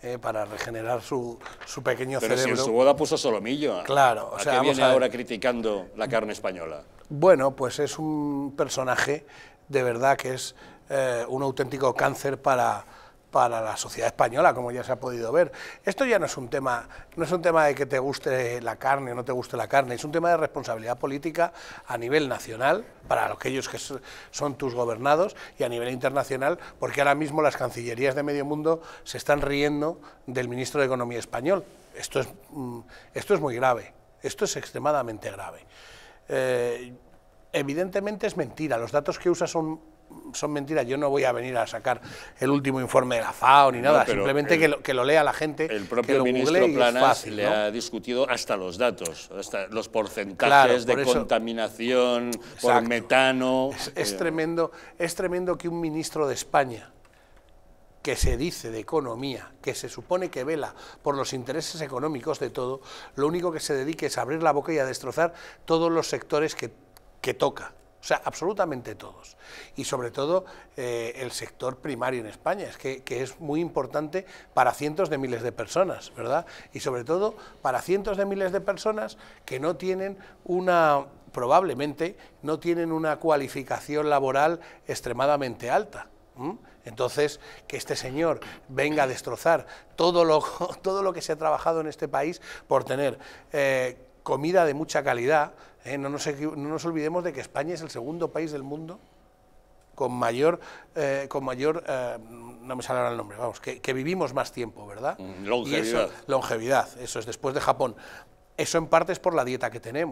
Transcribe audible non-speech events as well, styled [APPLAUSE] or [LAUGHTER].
Eh, para regenerar su, su pequeño cerebro. Pero si en su boda puso solomillo, claro, ahora criticando la carne española? Bueno, pues es un personaje de verdad que es eh, un auténtico cáncer para, para la sociedad española, como ya se ha podido ver. Esto ya no es un tema, no es un tema de que te guste la carne o no te guste la carne, es un tema de responsabilidad política a nivel nacional, para aquellos que son tus gobernados, y a nivel internacional, porque ahora mismo las cancillerías de medio mundo se están riendo del ministro de Economía español. Esto es, mm, esto es muy grave, esto es extremadamente grave. Eh, evidentemente es mentira, los datos que usa son son mentiras. Yo no voy a venir a sacar el último informe de la FAO ni nada, simplemente que, lo, que, lo, lea la gente. El propio ministro Planas le ha discutido hasta los datos, hasta los porcentajes de contaminación, por metano. Es, eh, tremendo, es tremendo que un ministro de España que se dice de economía, que se supone que vela por los intereses económicos de todo, lo único que se dedique es a abrir la boca y a destrozar todos los sectores que, que toca. O sea, absolutamente todos. Y sobre todo eh, el sector primario en España, es que, es muy importante para cientos de miles de personas, ¿verdad? Y sobre todo para cientos de miles de personas que no tienen una, probablemente, no tienen una cualificación laboral extremadamente alta. Entonces, que este señor venga a destrozar todo lo, [LAUGHS] todo lo que se ha trabajado en este país por tener... Eh, comida de mucha calidad. ¿eh? no, nos, olvidemos de que España es el segundo país del mundo con mayor, eh, con mayor eh, no me sale ahora el nombre, vamos, que, vivimos más tiempo, ¿verdad? Mm, longevidad. longevidad, eso es después de Japón. Eso en parte es por la dieta que tenemos.